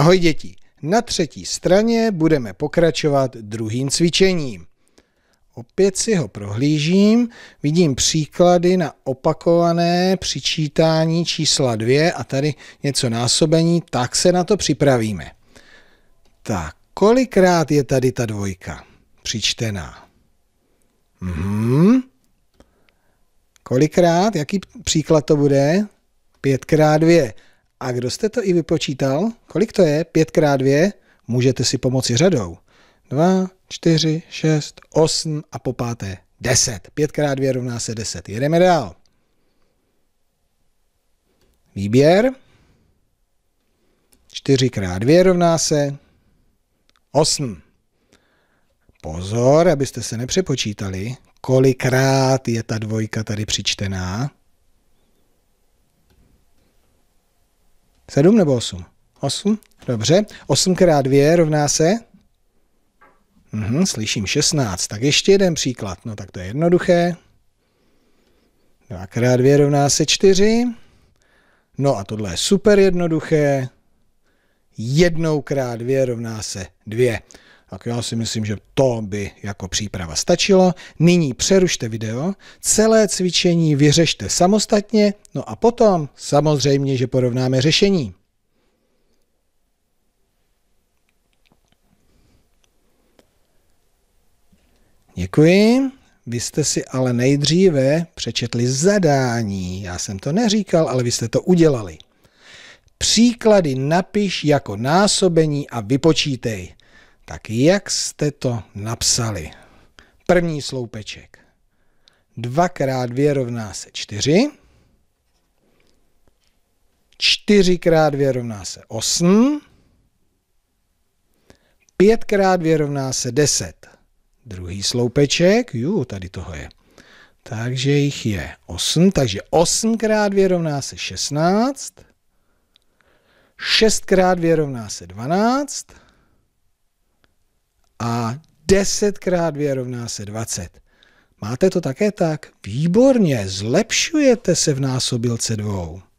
Ahoj děti, na třetí straně budeme pokračovat druhým cvičením. Opět si ho prohlížím, vidím příklady na opakované přičítání čísla 2 a tady něco násobení, tak se na to připravíme. Tak, kolikrát je tady ta dvojka přičtená? Mhm. Kolikrát? Jaký příklad to bude? Pětkrát dvě. A kdo jste to i vypočítal, kolik to je 5 x 2, můžete si pomoci řadou. 2, 4, 6, 8 a po páté 10. 5 x 2 rovná se 10. Jedeme dál. Výběr. 4 x 2 rovná se 8. Pozor, abyste se nepřepočítali, kolikrát je ta dvojka tady přičtená. 7 nebo 8? 8? Dobře. 8 krát 2 rovná se? Mhm, slyším 16. Tak ještě jeden příklad. No tak to je jednoduché. 2 krát 2 rovná se 4. No a tohle je super jednoduché. 1 krát 2 rovná se 2. Tak já si myslím, že to by jako příprava stačilo. Nyní přerušte video, celé cvičení vyřešte samostatně, no a potom samozřejmě, že porovnáme řešení. Děkuji. Vy jste si ale nejdříve přečetli zadání. Já jsem to neříkal, ale vy jste to udělali. Příklady napiš jako násobení a vypočítej. Tak jak jste to napsali? První sloupeček. 2 x 2 rovná se 4. 4 x 2 rovná se 8. 5 x 2 rovná se 10. Druhý sloupeček, Jú, tady toho je. Takže jich je 8, takže 8 x 2 rovná se 16. 6 x 2 rovná se 12 a 10 krát 2 rovná se 20. Máte to také tak? Výborně, zlepšujete se v násobilce dvou.